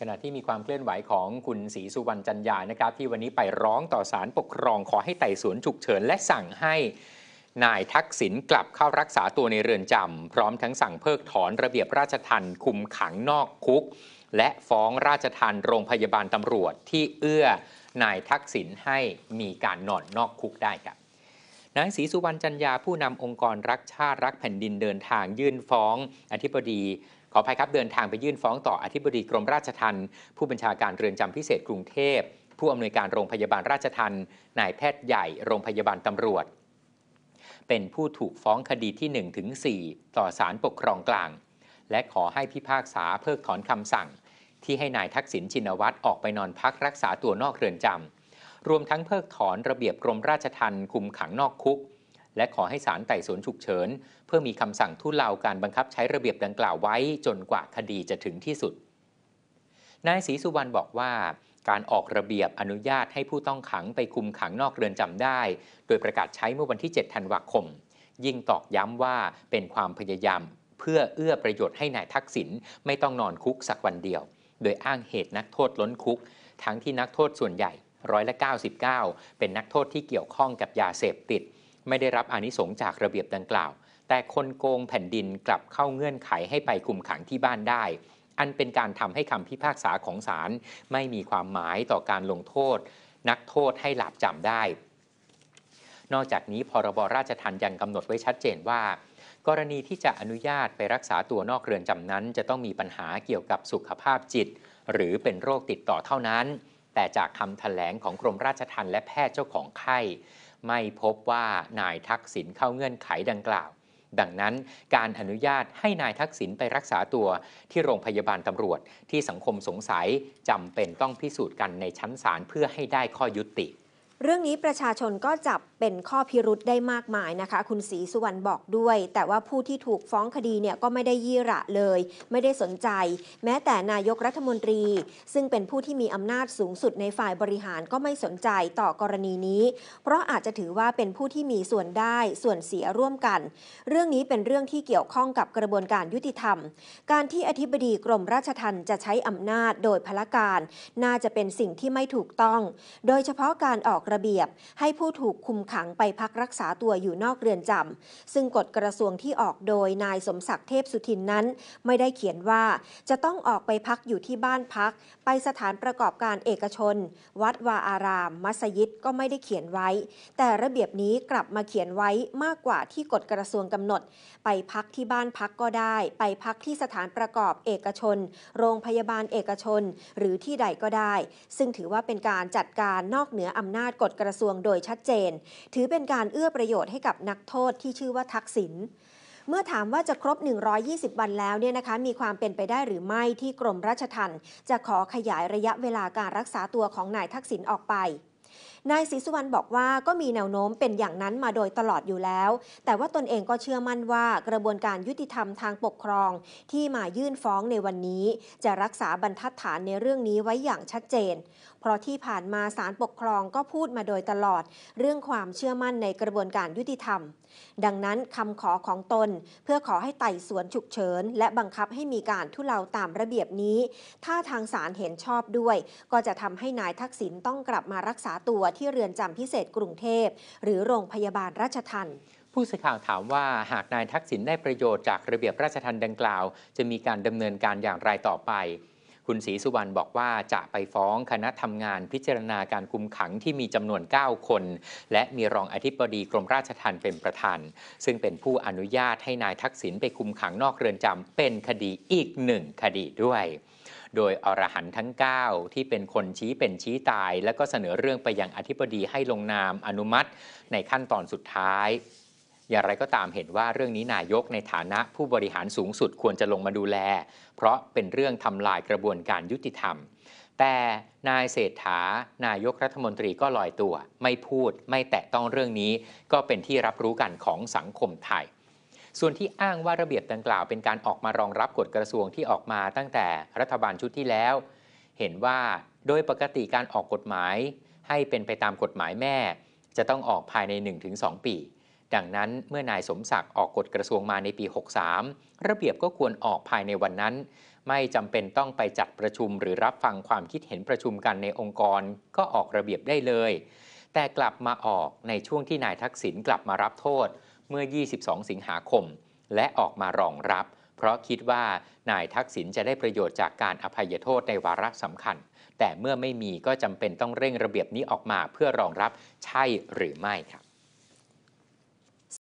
ขณะที่มีความเคลื่อนไหวของคุณศรีสุวรรณจันยานะครับ ที่วันนี้ไปร้องต่อศาลปกครองขอให้ไต่สวนฉุกเฉิน และสั่งให้นายทักษิณกลับเข้ารักษาตัวในเรือนจำพร้อมทั้งสั่งเพิกถอนระเบียบราชทันคุมขังนอกคุก และฟ้องราชทันโรงพยาบาลตำรวจที่เอื้อนายทักษิณให้มีการนอนนอกคุกได้ครับนายศรีสุวรรณจันยาผู้นำองค์กรรักชาติรักแผ่นดินเดินทางยื่นฟ้องอธิบดีขออภัยครับเดินทางไปยื่นฟ้องต่ออธิบดีกรมราชทัณฑ์ ผู้บัญชาการเรือนจำพิเศษกรุงเทพ ผู้อำนวยการโรงพยาบาลราชทัณฑ์นายแพทย์ใหญ่โรงพยาบาลตำรวจ เป็นผู้ถูกฟ้องคดีที่1ถึง4ต่อศาลปกครองกลาง และขอให้พิพากษาเพิกถอนคำสั่ง ที่ให้นายทักษิณชินวัตรออกไปนอนพักรักษาตัวนอกเรือนจำรวมทั้งเพิกถอนระเบียบกรมราชทัณฑ์คุมขังนอกคุกและขอให้ศาลไต่สวนฉุกเฉิน เพื่อมีคำสั่งทุเลาการบังคับใช้ระเบียบดังกล่าวไว้จนกว่าคดีจะถึงที่สุด นายศรีสุวรรณบอกว่า การออกระเบียบอนุญาตให้ผู้ต้องขังไปคุมขังนอกเรือนจำได้ โดยประกาศใช้เมื่อวันที่7ธันวาคม ยิ่งตอกย้ำว่าเป็นความพยายาม เพื่อเอื้อประโยชน์ให้นายทักษิณไม่ต้องนอนคุกสักวันเดียว โดยอ้างเหตุนักโทษล้นคุกทั้งที่นักโทษส่วนใหญ่ร้อยละ99เป็นนักโทษที่เกี่ยวข้องกับยาเสพติดไม่ได้รับอนิสงจากระเบียบดังกล่าว แต่คนโกงแผ่นดินกลับเข้าเงื่อนไขให้ไปคุมขังที่บ้านได้ อันเป็นการทำให้คำพิพากษาของศาลไม่มีความหมายต่อการลงโทษ นักโทษให้หลับจำได้ นอกจากนี้พรบราชทัรมยังกำหนดไว้ชัดเจนว่า กรณีที่จะอนุญาตไปรักษาตัวนอกเรือนจำนั้น จะต้องมีปัญหาเกี่ยวกับสุขภาพจิต หรือเป็นโรคติดต่อเท่านั้น แต่จากคำถแถลงของกรมราชทัรมและแพทย์เจ้าของไข้ไม่พบว่านายทักษิณเข้าเงื่อนไขดังกล่าว ดังนั้นการอนุญาตให้นายทักษิณไปรักษาตัวที่โรงพยาบาลตำรวจที่สังคมสงสัยจำเป็นต้องพิสูจน์กันในชั้นศาลเพื่อให้ได้ข้อยุติ เรื่องนี้ประชาชนก็จับเป็นข้อพิรุษได้มากมายนะคะคุณศรีสุวรรณบอกด้วย แต่ว่าผู้ที่ถูกฟ้องคดีเนี่ยก็ไม่ได้ยี่ระเลย ไม่ได้สนใจ แม้แต่นายกรัฐมนตรี ซึ่งเป็นผู้ที่มีอำนาจสูงสุดในฝ่ายบริหารก็ไม่สนใจต่อกรณีนี้เพราะอาจจะถือว่าเป็นผู้ที่มีส่วนได้ส่วนเสียร่วมกัน เรื่องนี้เป็นเรื่องที่เกี่ยวข้องกับกระบวนการยุติธรรม การที่อธิบดีกรมราชทัณฑ์จะใช้อำนาจโดยพละการ น่าจะเป็นสิ่งที่ไม่ถูกต้อง โดยเฉพาะการออกระเบียบให้ผู้ถูกคุมขังไปพักรักษาตัวอยู่นอกเรือนจำ ซึ่งกฎกระทรวงที่ออกโดยนายสมศักดิ์เทพสุทินนั้น ไม่ได้เขียนว่า จะต้องออกไปพักอยู่ที่บ้านพัก ไปสถานประกอบการเอกชน วัดวาอาราม มัสยิดก็ไม่ได้เขียนไว้ แต่ระเบียบนี้กลับมาเขียนไว้มากกว่าที่กฎกระทรวงกำหนด ไปพักที่บ้านพักก็ได้ไปพักที่สถานประกอบเอกชน โรงพยาบาลเอกชน หรือที่ใดก็ได้ ซึ่งถือว่าเป็นการจัดการนอกเหนืออำนาจกฎกระทรวงโดยชัดเจนถือเป็นการเอื้อประโยชน์ให้กับนักโทษที่ชื่อว่าทักษิณเมื่อถามว่าจะครบ 120 วันแล้วเนี่ยนะคะมีความเป็นไปได้หรือไม่ที่กรมราชทัณฑ์จะขอขยายระยะเวลาการรักษาตัวของนายทักษิณออกไปนายศรีสุวรรณบอกว่าก็มีแนวโน้มเป็นอย่างนั้นมาโดยตลอดอยู่แล้ว แต่ว่าตนเองก็เชื่อมั่นว่ากระบวนการยุติธรรมทางปกครอง ที่มายื่นฟ้องในวันนี้ จะรักษาบรรทัดฐานในเรื่องนี้ไว้อย่างชัดเจน เพราะที่ผ่านมาศาลปกครองก็พูดมาโดยตลอด เรื่องความเชื่อมั่นในกระบวนการยุติธรรมดังนั้นคำขอของตน เพื่อขอให้ไต่สวนฉุกเฉิน และบังคับให้มีการทุเลาตามระเบียบนี้ ถ้าทางศาลเห็นชอบด้วย ก็จะทำให้นายทักษิณต้องกลับมารักษาตัวที่เรือนจำพิเศษกรุงเทพ หรือโรงพยาบาลราชทันผู้สื่อข่าวถามว่าหากนายทักษิณได้ประโยชน์จากระเบียบราชทันดังกล่าว จะมีการดำเนินการอย่างไรต่อไปคุณศรีสุวรรณบอกว่าจะไปฟ้องคณะทำงานพิจารณาการคุมขังที่มีจำนวน 9 คน และมีรองอธิบดีกรมราชทัณฑ์เป็นประธานซึ่งเป็นผู้อนุญาตให้นายทักษิณไปคุมขังนอกเรือนจำเป็นคดีอีกหนึ่งคดีด้วย โดยอรหันทั้ง 9 ที่เป็นคนชี้เป็นชี้ตายและก็เสนอเรื่องไปยังอธิบดีให้ลงนามอนุมัติในขั้นตอนสุดท้ายอย่างไรก็ตามเห็นว่าเรื่องนี้นายกในฐานะผู้บริหารสูงสุดควรจะลงมาดูแล เพราะเป็นเรื่องทำลายกระบวนการยุติธรรม แต่นายเศรษฐา นายกรัฐมนตรีก็ลอยตัว ไม่พูดไม่แตะต้องเรื่องนี้ก็เป็นที่รับรู้กันของสังคมไทย ส่วนที่อ้างว่าระเบียบดังกล่าวเป็นการออกมารองรับกฎกระทรวงที่ออกมาตั้งแต่รัฐบาลชุดที่แล้ว เห็นว่าโดยปกติการออกกฎหมายให้เป็นไปตามกฎหมายแม่จะต้องออกภายใน 1-2 ปีดังนั้นเมื่อนายสมศักดิ์ออกกฎกระทรวงมาในปี 63 ระเบียบก็ควรออกภายในวันนั้น ไม่จำเป็นต้องไปจัดประชุม หรือรับฟังความคิดเห็นประชุมกันในองค์กร ก็ออกระเบียบได้เลย แต่กลับมาออกในช่วงที่นายทักษิณกลับมารับโทษเมื่อ 22 สิงหาคม และออกมารองรับ เพราะคิดว่านายทักษิณจะได้ประโยชน์จากการอภัยโทษในวาระสำคัญ แต่เมื่อไม่มีก็จำเป็นต้องเร่งระเบียบนี้ออกมาเพื่อรองรับใช่หรือไม่ครับ